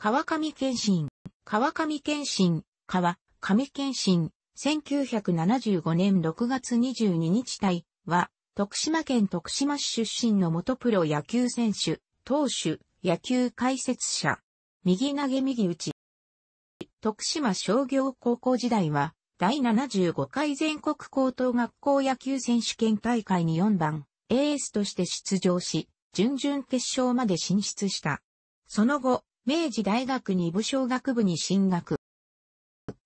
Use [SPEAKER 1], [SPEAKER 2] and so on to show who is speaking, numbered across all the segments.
[SPEAKER 1] 川上健信、川上健信、川上健信、1975年6月22日対は、徳島県徳島市出身の元プロ野球選手、投手、野球解説者、右投げ右打ち。徳島商業高校時代は、第75回全国高等学校野球選手権大会に4番、エースとして出場し、準々決勝まで進出した。その後、明治大学二部小学部に進学。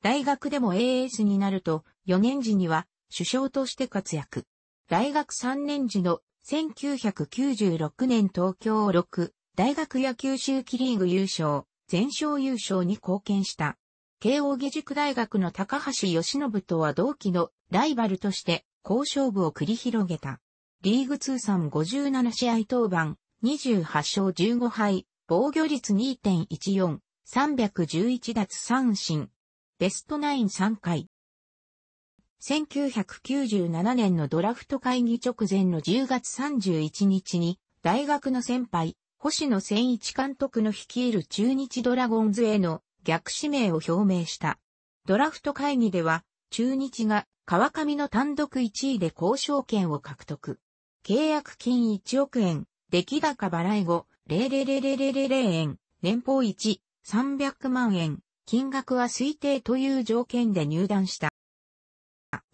[SPEAKER 1] 大学でも AS になると、4年時には首相として活躍。大学3年時の1996年東京6大学野球周期リーグ優勝、全勝優勝に貢献した。慶応義塾大学の高橋義信とは同期のライバルとして好勝負を繰り広げた。リーグ通算57試合当番、28勝15敗、防御率2.14、311奪三振。ベストナイン3回。1997年のドラフト会議直前の10月31日に、大学の先輩、星野千一監督の率いる中日ドラゴンズへの逆指名を表明した。ドラフト会議では、中日が川上の単独1位で交渉権を獲得。契約金1億円、出来高払い後、0 0 0 0円、年俸1、300万円、金額は推定という条件で入団した。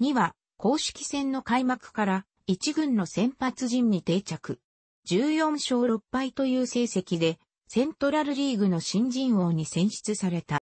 [SPEAKER 1] 2は、公式戦の開幕から1軍の先発陣に定着。14勝6敗という成績で、セントラルリーグの新人王に選出された。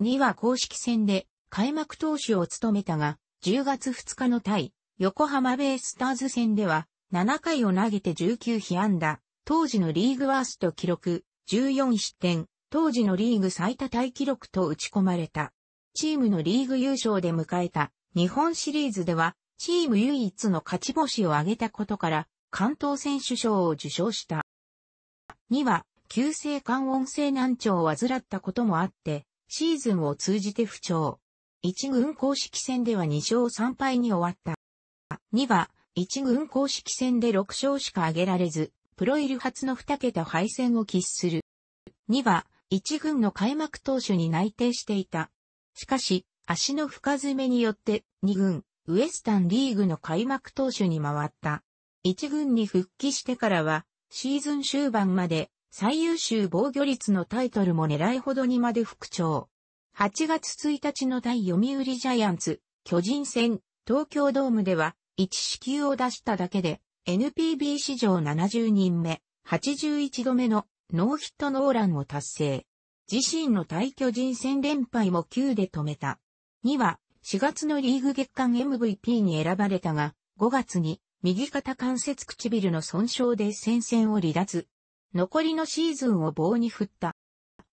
[SPEAKER 1] 2は公式戦で開幕投手を務めたが、10月2日の対横浜ベイスターズ戦では、7回を投げて19被安打、当時のリーグワースト記録、14失点、当時のリーグ最多タイ記録と打ち込まれた。チームのリーグ優勝で迎えた日本シリーズでは、チーム唯一の勝ち星を挙げたことから、関東選手賞を受賞した。2は、急性肝音性難聴を患ったこともあって、シーズンを通じて不調。1軍公式戦では2勝3敗に終わった。2は、1軍公式戦で6勝しか挙げられず、プロイル初の2桁敗戦を喫する。2は、1軍の開幕投手に内定していた。しかし、足の深爪によって2軍、ウエスタンリーグの開幕投手に回った。1軍に復帰してからは、シーズン終盤まで最優秀防御率のタイトルも狙いほどにまで復調。8月1日の第読売ジャイアンツ、巨人戦、東京ドームでは、1支球を出しただけで、NPB 史上70人目、81度目のノーヒットノーランを達成。自身の対巨人戦連敗も9で止めた。2は、4月のリーグ月間 MVP に選ばれたが、5月に右肩関節唇の損傷で戦線を離脱。残りのシーズンを棒に振った。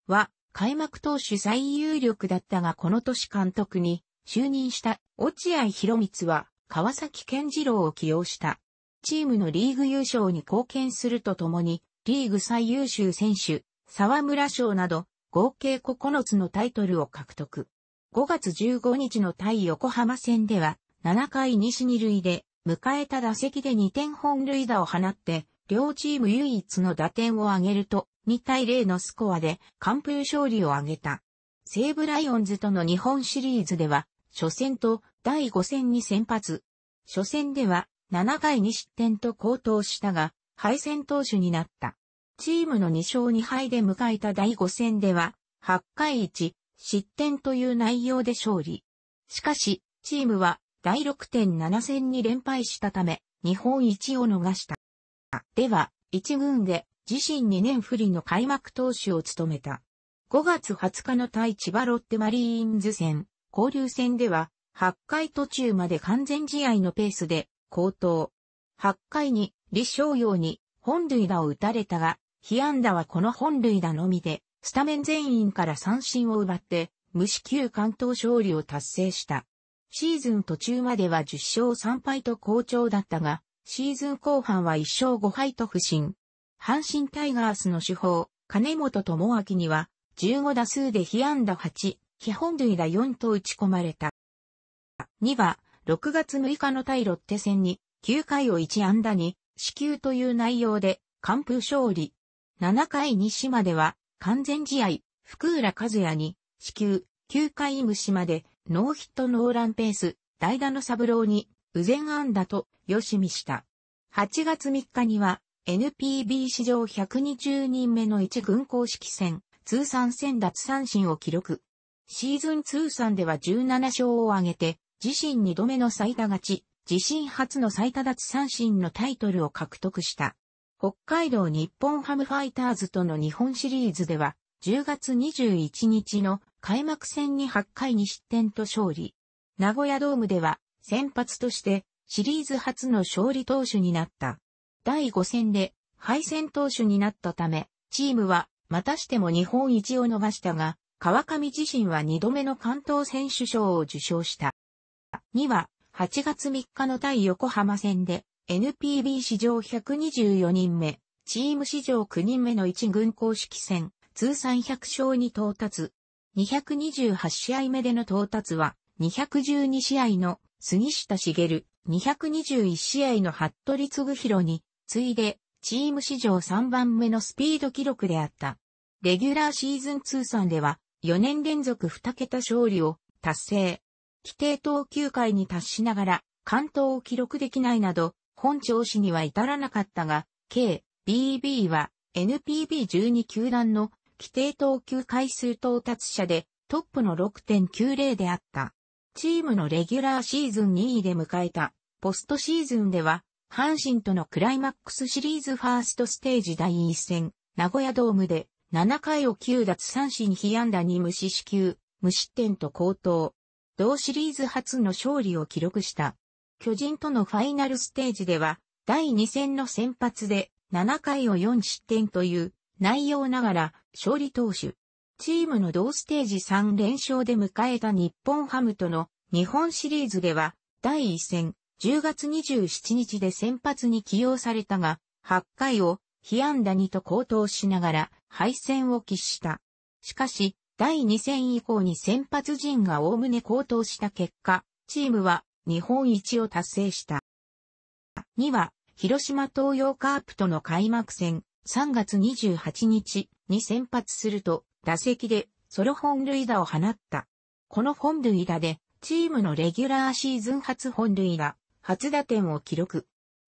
[SPEAKER 1] は、開幕投手最有力だったがこの年監督に就任した落合博光は川崎健次郎を起用した。チームのリーグ優勝に貢献するとともに、リーグ最優秀選手、沢村賞など、合計9つのタイトルを獲得。5月15日の対横浜戦では、7回西2塁で、迎えた打席で2点本塁打を放って、両チーム唯一の打点を挙げると、2対0のスコアで完封勝利を挙げた。西武ライオンズとの日本シリーズでは、初戦と第5戦に先発。初戦では7回2失点と高騰したが、敗戦投手になった。チームの2勝2敗で迎えた第5戦では、8回1失点という内容で勝利。しかし、チームは第6.7戦に連敗したため、日本一を逃した。では、1軍で自身2年不利の開幕投手を務めた。5月20日の対千葉ロッテマリーンズ戦、交流戦では、8回途中まで完全試合のペースで高等。8回に李翔陽に本塁打を打たれたが、被安打はこの本塁打のみで、スタメン全員から三振を奪って、無四球関東勝利を達成した。シーズン途中までは10勝3敗と好調だったが、シーズン後半は1勝5敗と不振。阪神タイガースの主砲、金本智明には、15打数で被安打8、基本塁打4と打ち込まれた。2は、6月6日の対ロッテ戦に、9回を1安打に、死球という内容で、完封勝利。7回西までは、完全試合、福浦和也に、死球、9回無島で、ノーヒットノーランペース、代打の三郎に、右前安打と、よしみした。8月3日には、NPB 史上120人目の1軍公式戦、通算戦奪三振を記録。シーズン通算では17勝を挙げて、自身2度目の最多勝ち、自身初の最多奪三振のタイトルを獲得した。北海道日本ハムファイターズとの日本シリーズでは、10月21日の開幕戦に8回に失点と勝利。名古屋ドームでは、先発としてシリーズ初の勝利投手になった。第5戦で敗戦投手になったため、チームはまたしても日本一を逃したが、川上自身は2度目の関東選手賞を受賞した。2は、8月3日の対横浜戦で、NPB 史上124人目、チーム史上9人目の1軍公式戦、通算100勝に到達。228試合目での到達は、212試合の杉下茂、221試合の服部嗣弘に、次いで、チーム史上3番目のスピード記録であった。レギュラーシーズン通算では、4年連続2桁勝利を達成。規定投球回に達しながら、関東を記録できないなど、本調子には至らなかったが、K、BB は NPB12 球団の規定投球回数到達者でトップの6.90であった。チームのレギュラーシーズン2位で迎えたポストシーズンでは、阪神とのクライマックスシリーズファーストステージ第1戦、名古屋ドームで7回を9奪三振被安打に無視死球、無失点と高騰。同シリーズ初の勝利を記録した。巨人とのファイナルステージでは、第2戦の先発で7回を4失点という内容ながら勝利投手。チームの同ステージ3連勝で迎えた日本ハムとの日本シリーズでは、第1戦10月27日で先発に起用されたが、8回を被安打2と高騰しながら敗戦を喫した。しかし、第2戦以降に先発陣が概ね高騰した結果、チームは日本一を達成した。2は、広島東洋カープとの開幕戦、3月28日に先発すると、打席でソロ本塁打を放った。この本塁打で、チームのレギュラーシーズン初本塁打、初打点を記録。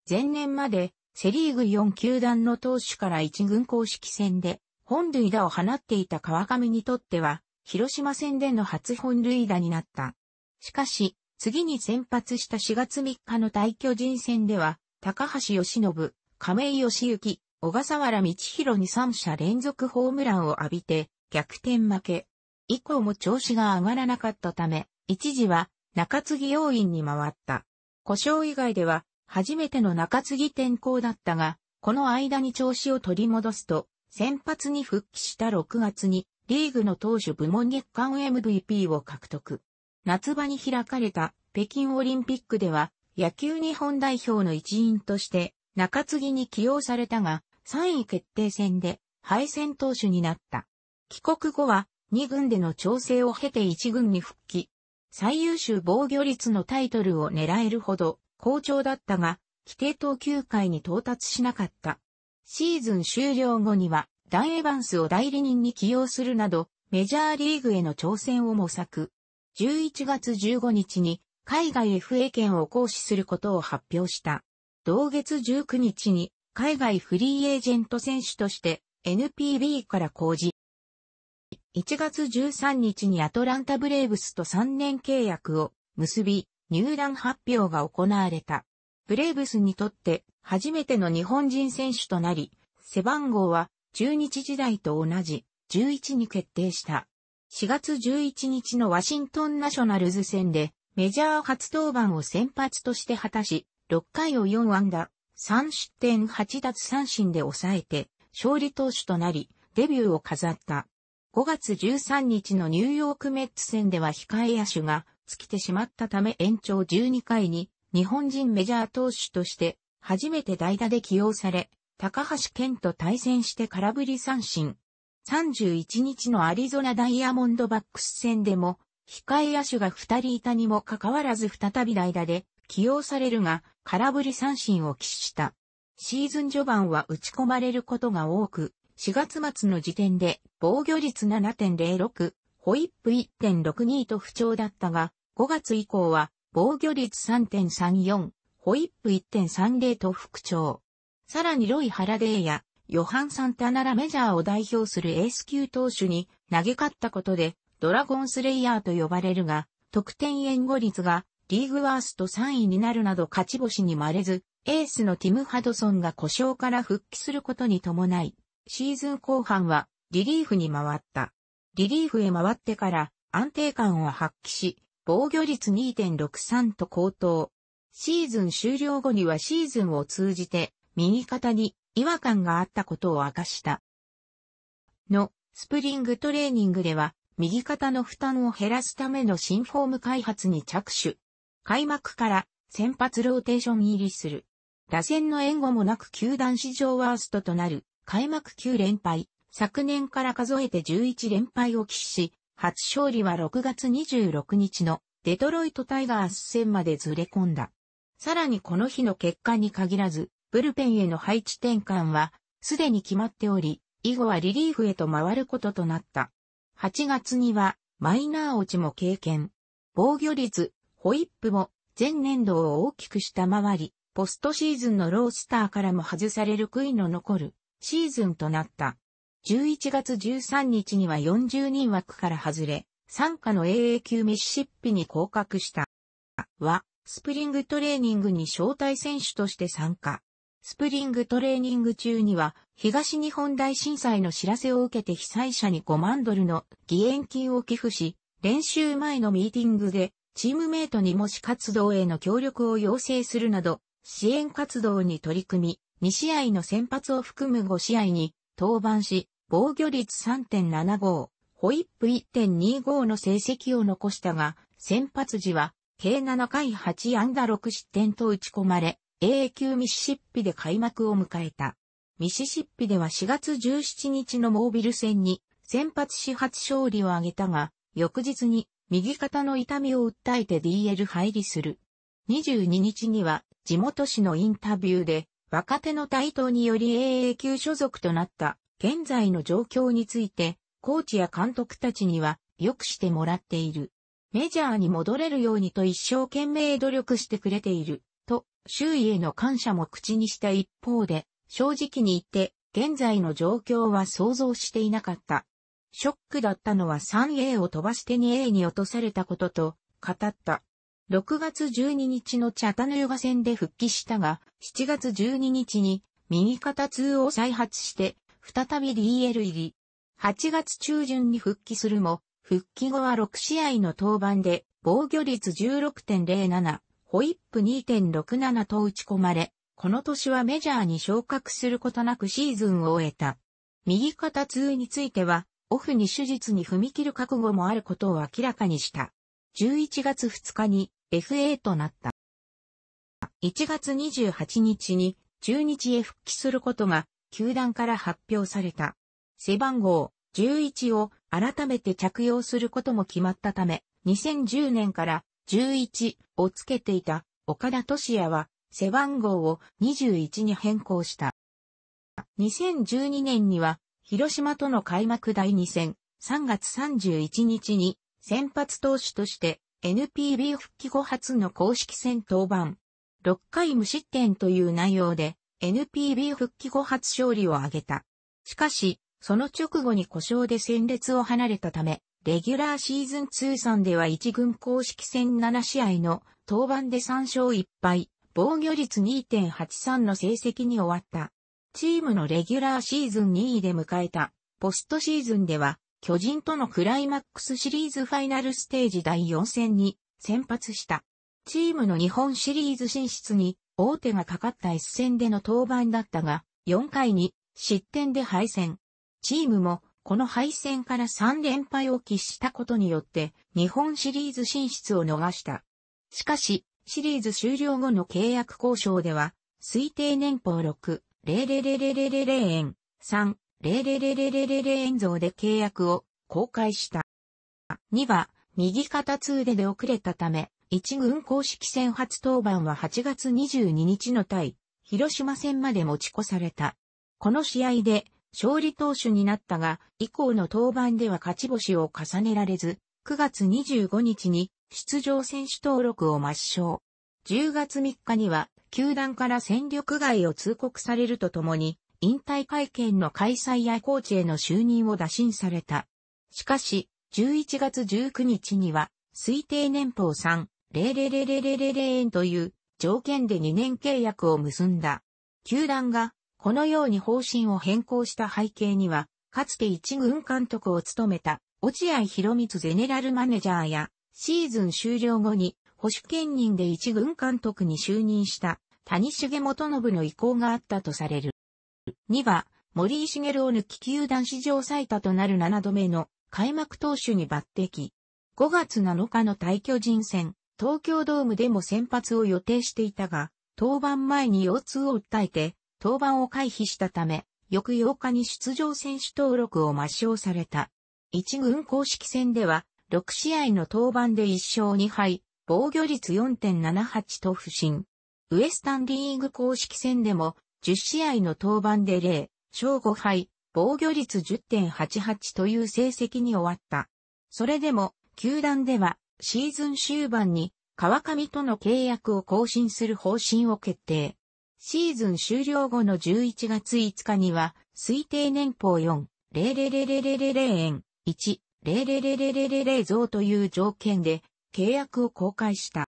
[SPEAKER 1] 前年まで、セリーグ4球団の投手から1軍公式戦で、本塁打を放っていた川上にとっては、広島戦での初本塁打になった。しかし、次に先発した4月3日の大巨人戦では、高橋義信、亀井義行、小笠原道弘に3者連続ホームランを浴びて、逆転負け。以降も調子が上がらなかったため、一時は中継ぎ要員に回った。故障以外では、初めての中継ぎ転向だったが、この間に調子を取り戻すと、先発に復帰した6月にリーグの投手部門月間 MVP を獲得。夏場に開かれた北京オリンピックでは野球日本代表の一員として中継ぎに起用されたが3位決定戦で敗戦投手になった。帰国後は2軍での調整を経て1軍に復帰。最優秀防御率のタイトルを狙えるほど好調だったが、規定投球回に到達しなかった。シーズン終了後には、ダン・エヴァンスを代理人に起用するなど、メジャーリーグへの挑戦を模索。11月15日に、海外 FA 権を行使することを発表した。同月19日に、海外フリーエージェント選手として、NPB から公示。1月13日にアトランタブレーブスと3年契約を結び、入団発表が行われた。ブレーブスにとって初めての日本人選手となり、背番号は中日時代と同じ11に決定した。4月11日のワシントンナショナルズ戦でメジャー初登板を先発として果たし、6回を4安打、3失点8奪三振で抑えて、勝利投手となり、デビューを飾った。5月13日のニューヨークメッツ戦では控え野手が尽きてしまったため延長12回に日本人メジャー投手として初めて代打で起用され、高橋健と対戦して空振り三振。31日のアリゾナダイヤモンドバックス戦でも、控え野手が2人いたにもかかわらず再び代打で起用されるが、空振り三振を喫した。シーズン序盤は打ち込まれることが多く、4月末の時点で防御率7.06、ホイップ1.62と不調だったが、5月以降は防御率3.34、ホイップ1.30と副長。さらにロイ・ハラデーやヨハン・サンタナラメジャーを代表するエース級投手に投げ勝ったことでドラゴンスレイヤーと呼ばれるが、得点援護率がリーグワースト3位になるなど勝ち星にまれず、エースのティム・ハドソンが故障から復帰することに伴い、シーズン後半はリリーフに回った。リリーフへ回ってから安定感を発揮し、防御率2.63と高騰。シーズン終了後にはシーズンを通じて右肩に違和感があったことを明かした。の、スプリングトレーニングでは、右肩の負担を減らすための新フォーム開発に着手。開幕から先発ローテーション入りする。打線の援護もなく球団史上ワーストとなる開幕9連敗。昨年から数えて11連敗を喫し、初勝利は6月26日のデトロイトタイガース戦までずれ込んだ。さらにこの日の結果に限らず、ブルペンへの配置転換は、すでに決まっており、以後はリリーフへと回ることとなった。8月には、マイナー落ちも経験。防御率、ホイップも、前年度を大きく下回り、ポストシーズンのロースターからも外される悔いの残る、シーズンとなった。11月13日には40人枠から外れ、参加の AA 級ミシシッピに降格した。は、スプリングトレーニングに招待選手として参加。スプリングトレーニング中には、東日本大震災の知らせを受けて被災者に5万ドルの義援金を寄付し、練習前のミーティングで、チームメイトに模試活動への協力を要請するなど、支援活動に取り組み、2試合の先発を含む5試合に登板し、防御率3.75、ホイップ1.25の成績を残したが、先発時は計7回8安打6失点と打ち込まれ、AA 級ミシシッピで開幕を迎えた。ミシシッピでは4月17日のモービル戦に先発始発勝利を挙げたが、翌日に右肩の痛みを訴えて DL 入りする。22日には地元紙のインタビューで若手の台頭により AA 級所属となった現在の状況について、コーチや監督たちにはよくしてもらっている。メジャーに戻れるようにと一生懸命努力してくれている、と、周囲への感謝も口にした一方で、正直に言って、現在の状況は想像していなかった。ショックだったのは 3A を飛ばして 2A に落とされたことと、語った。6月12日のチャタヌヨガ戦で復帰したが、7月12日に右肩痛を再発して、再び DL 入り。8月中旬に復帰するも、復帰後は6試合の登板で、防御率16.07、ホイップ2.67と打ち込まれ、この年はメジャーに昇格することなくシーズンを終えた。右肩痛については、オフに手術に踏み切る覚悟もあることを明らかにした。11月2日に FA となった。1月28日に中日へ復帰することが球団から発表された。背番号11を改めて着用することも決まったため、2010年から11をつけていた岡田敏也は背番号を21に変更した。2012年には広島との開幕第2戦3月31日に先発投手として NPB 復帰後初の公式戦登板。6回無失点という内容で NPB 復帰後初勝利を挙げた。しかし、その直後に故障で戦列を離れたため、レギュラーシーズン通算では1軍公式戦7試合の登板で3勝1敗、防御率2.83の成績に終わった。チームのレギュラーシーズン2位で迎えた、ポストシーズンでは、巨人とのクライマックスシリーズファイナルステージ第4戦に先発した。チームの日本シリーズ進出に大手がかかった一戦での登板だったが、4回に失点で敗戦。チームもこの敗戦から3連敗を喫したことによって日本シリーズ進出を逃した。しかし、シリーズ終了後の契約交渉では、推定年俸6、00000円、3、00000円増で契約を公開した。2は、右肩痛で出遅れたため、一軍公式戦初登板は8月22日の対、広島戦まで持ち越された。この試合で勝利投手になったが、以降の登板では勝ち星を重ねられず、9月25日に出場選手登録を抹消。10月3日には、球団から戦力外を通告されるとともに、引退会見の開催やコーチへの就任を打診された。しかし、11月19日には、推定年俸3、0 0 0 0 0 0円という条件で2年契約を結んだ。球団がこのように方針を変更した背景には、かつて一軍監督を務めた落合博光ゼネラルマネジャーや、シーズン終了後に保守兼任で一軍監督に就任した谷重元信の意向があったとされる。2は、森井茂を抜き球団史上最多となる7度目の開幕投手に抜擢。5月7日の退去人戦、東京ドームでも先発を予定していたが、登板前に腰痛を訴えて、登板を回避したため、翌8日に出場選手登録を抹消された。一軍公式戦では、6試合の登板で1勝2敗、防御率4.78と不振。ウエスタンリーグ公式戦でも、10試合の登板で0、勝5敗、防御率10.88という成績に終わった。それでも、球団では、シーズン終盤に、川上との契約を更新する方針を決定。シーズン終了後の11月5日には、推定年俸4、0 0 0 0円、1、00000増という条件で契約を公開した。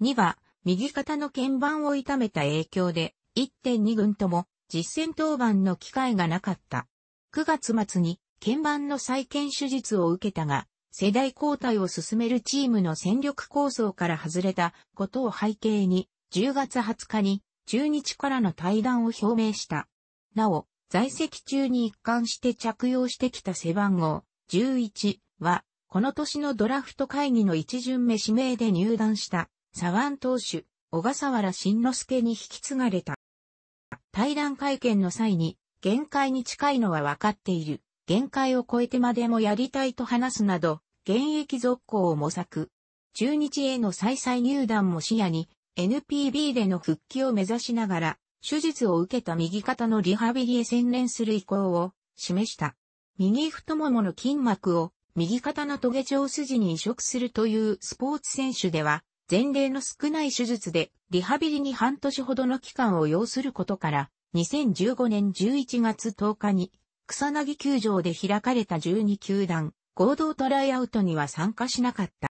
[SPEAKER 1] 2は、右肩の鍵盤を痛めた影響で、1.2軍とも実戦登板の機会がなかった。9月末に鍵盤の再建手術を受けたが、世代交代を進めるチームの戦力構想から外れたことを背景に、10月20日に中日からの退団を表明した。なお、在籍中に一貫して着用してきた背番号11は、この年のドラフト会議の一巡目指名で入団した左腕投手、小笠原慎之介に引き継がれた。対談会見の際に、限界に近いのは分かっている。限界を超えてまでもやりたいと話すなど、現役続行を模索。中日への再々入団も視野に NPB での復帰を目指しながら、手術を受けた右肩のリハビリへ専念する意向を示した。右太ももの筋膜を右肩のトゲ状筋に移植するというスポーツ選手では、前例の少ない手術でリハビリに半年ほどの期間を要することから、2015年11月10日に草薙球場で開かれた12球団合同トライアウトには参加しなかった。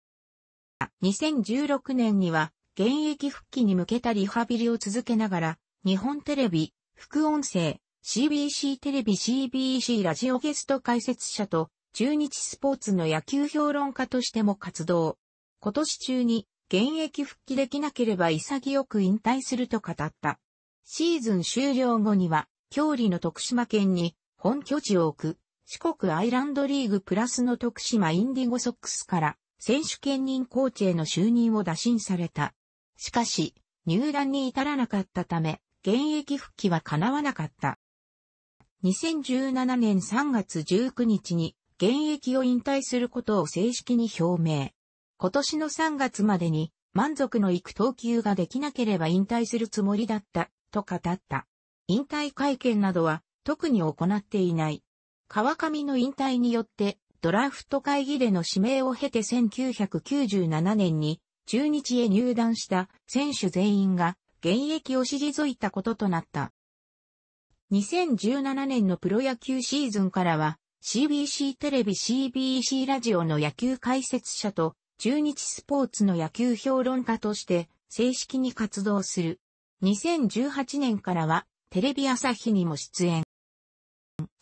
[SPEAKER 1] 2016年には現役復帰に向けたリハビリを続けながら、日本テレビ、副音声、CBC テレビ CBC ラジオゲスト解説者と、中日スポーツの野球評論家としても活動。今年中に、現役復帰できなければ潔く引退すると語った。シーズン終了後には、郷里の徳島県に本拠地を置く、四国アイランドリーグプラスの徳島インディゴソックスから、選手兼任コーチへの就任を打診された。しかし、入団に至らなかったため、現役復帰は叶わなかった。2017年3月19日に現役を引退することを正式に表明。今年の3月までに満足のいく投球ができなければ引退するつもりだった、と語った。引退会見などは特に行っていない。川上の引退によってドラフト会議での指名を経て1997年に中日へ入団した選手全員が現役を退いたこととなった。2017年のプロ野球シーズンからは CBC テレビ CBC ラジオの野球解説者と中日スポーツの野球評論家として正式に活動する。2018年からはテレビ朝日にも出演。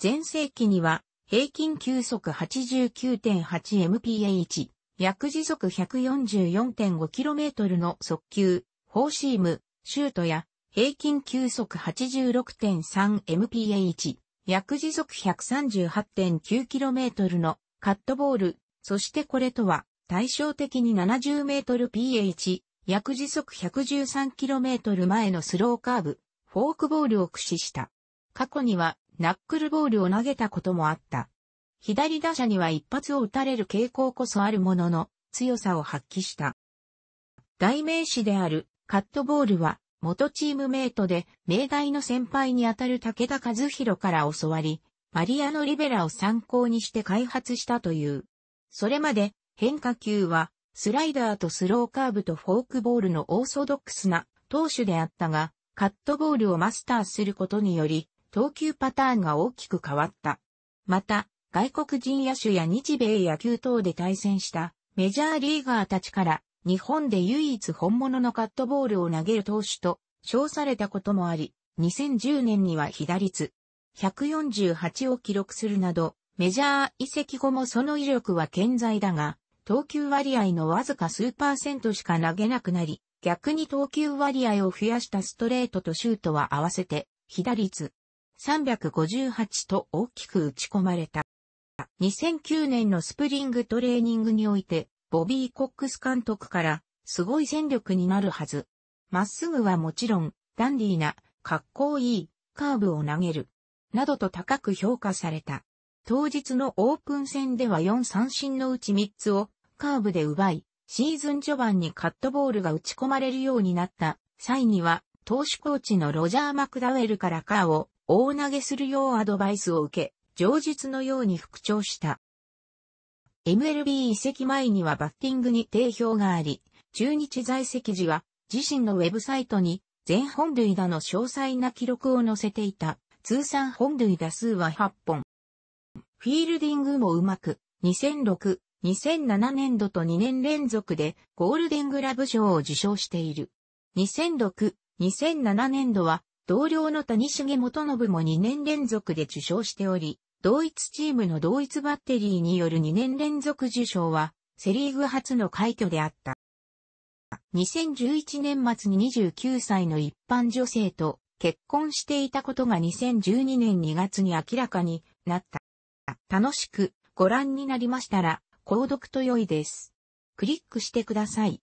[SPEAKER 1] 前世紀には平均球速 89.8mph、約時速 144.5km の速球、フォーシーム、シュートや、平均球速 86.3mph、約時速 138.9km のカットボール、そしてこれとは対照的に 70mph、約時速 113km 前のスローカーブ、フォークボールを駆使した。過去にはナックルボールを投げたこともあった。左打者には一発を打たれる傾向こそあるものの、強さを発揮した。代名詞であるカットボールは、元チームメイトで、明大の先輩にあたる武田和弘から教わり、マリアのリベラを参考にして開発したという。それまで、変化球は、スライダーとスローカーブとフォークボールのオーソドックスな投手であったが、カットボールをマスターすることにより、投球パターンが大きく変わった。また、外国人野手や日米野球等で対戦したメジャーリーガーたちから日本で唯一本物のカットボールを投げる投手と称されたこともあり、2010年には被打率148を記録するなど、メジャー移籍後もその威力は健在だが、投球割合のわずか数パーセントしか投げなくなり、逆に投球割合を増やしたストレートとシュートは合わせて、被打率358と大きく打ち込まれた。2009年のスプリングトレーニングにおいて、ボビー・コックス監督から、すごい戦力になるはず。まっすぐはもちろん、ダンディーな、かっこいい、カーブを投げる。などと高く評価された。当日のオープン戦では4三振のうち3つをカーブで奪い、シーズン序盤にカットボールが打ち込まれるようになった際には、投手コーチのロジャー・マクダウェルからカーを大投げするようアドバイスを受け、上述のように復調した。MLB 移籍前にはバッティングに定評があり、中日在籍時は自身のウェブサイトに全本塁打の詳細な記録を載せていた通算本塁打数は8本。フィールディングもうまく、2006、2007年度と2年連続でゴールデングラブ賞を受賞している。2006、2007年度は同僚の谷重元信も2年連続で受賞しており、同一チームの同一バッテリーによる2年連続受賞は、セリーグ初の快挙であった。2011年末に29歳の一般女性と結婚していたことが2012年2月に明らかになった。楽しくご覧になりましたら、購読と良いです。クリックしてください。